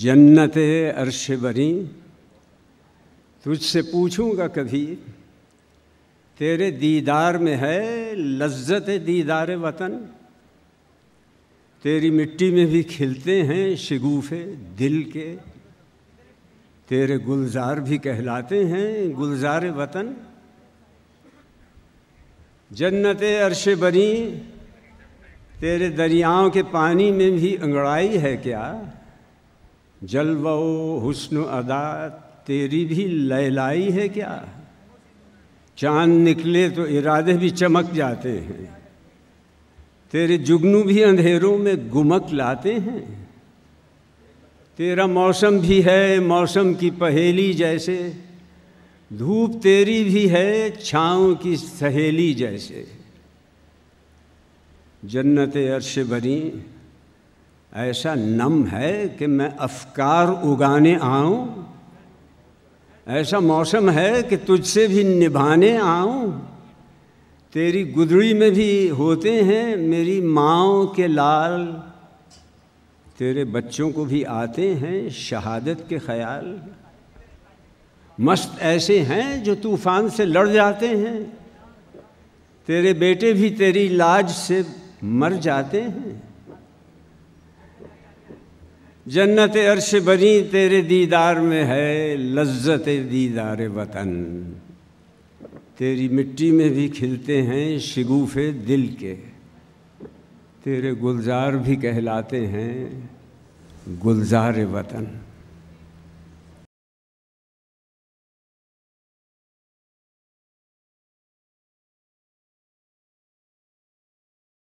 जन्नत अर्श बरी तुझसे पूछूंगा कभी तेरे दीदार में है लज्जत दीदार वतन तेरी मिट्टी में भी खिलते हैं शगूफे दिल के तेरे गुलजार भी कहलाते हैं गुलजार वतन जन्नत अर्श बरी तेरे दरियाओं के पानी में भी अंगड़ाई है क्या जलवाओ हुस्न अदा तेरी भी लहलाई है क्या चांद निकले तो इरादे भी चमक जाते हैं तेरे जुगनू भी अंधेरों में गुमक लाते हैं तेरा मौसम भी है मौसम की पहेली जैसे धूप तेरी भी है छाँव की सहेली जैसे जन्नत अर्श बनी ऐसा नम है कि मैं अफकार उगाने आऊं ऐसा मौसम है कि तुझसे भी निभाने आऊं तेरी गुदड़ी में भी होते हैं मेरी माओ के लाल तेरे बच्चों को भी आते हैं शहादत के ख्याल मस्त ऐसे हैं जो तूफान से लड़ जाते हैं तेरे बेटे भी तेरी लाज से मर जाते हैं जन्नत अर्श बनी तेरे दीदार में है लज्जत दीदार वतन तेरी मिट्टी में भी खिलते हैं शगुफे दिल के तेरे गुलजार भी कहलाते हैं गुलजार वतन